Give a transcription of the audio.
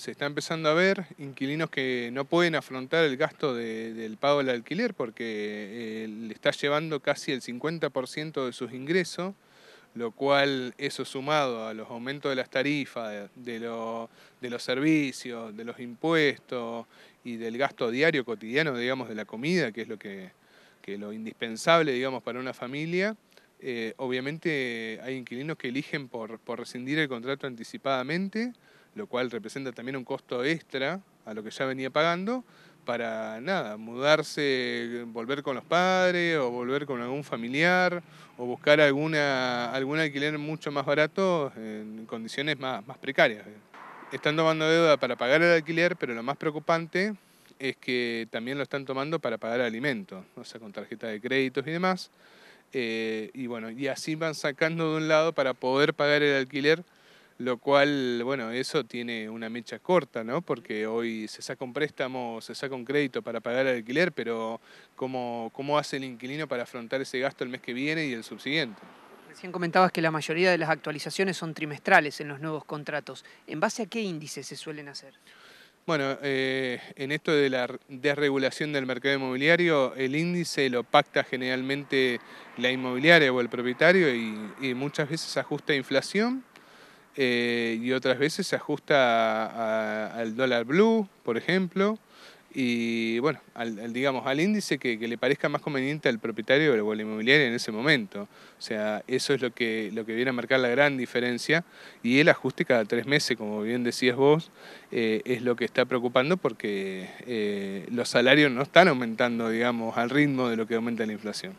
se está empezando a ver inquilinos que no pueden afrontar el gasto del pago del alquiler porque eh, le está llevando casi el 50% de sus ingresos, lo cual eso sumado a los aumentos de las tarifas, de, los servicios, de los impuestos y del gasto diario cotidiano, digamos, de la comida, que es lo que, lo indispensable, digamos, para una familia, eh, obviamente hay inquilinos que eligen por, por rescindir el contrato anticipadamente lo cual representa también un costo extra a lo que ya venía pagando, para nada, mudarse, volver con los padres o volver con algún familiar o buscar alguna, algún alquiler mucho más barato en condiciones más, precarias. Están tomando deuda para pagar el alquiler, pero lo más preocupante es que también lo están tomando para pagar alimentos, o sea, con tarjeta de créditos y demás. Eh, y bueno, y así van sacando de un lado para poder pagar el alquiler lo cual, bueno, eso tiene una mecha corta, ¿no? Porque hoy se saca un préstamo, se saca un crédito para pagar el alquiler, pero ¿cómo, cómo hace el inquilino para afrontar ese gasto el mes que viene y el subsiguiente? Recién comentabas que la mayoría de las actualizaciones son trimestrales en los nuevos contratos. ¿En base a qué índices se suelen hacer? Bueno, eh, en esto de la desregulación del mercado inmobiliario, el índice lo pacta generalmente la inmobiliaria o el propietario y, y muchas veces ajusta a inflación eh, y otras veces se ajusta al dólar blue, por ejemplo, y bueno, al, digamos, al índice que, le parezca más conveniente al propietario o al inmobiliario en ese momento. O sea, eso es lo que, lo que viene a marcar la gran diferencia y el ajuste cada tres meses, como bien decías vos, eh, es lo que está preocupando porque eh, los salarios no están aumentando, digamos, al ritmo de lo que aumenta la inflación.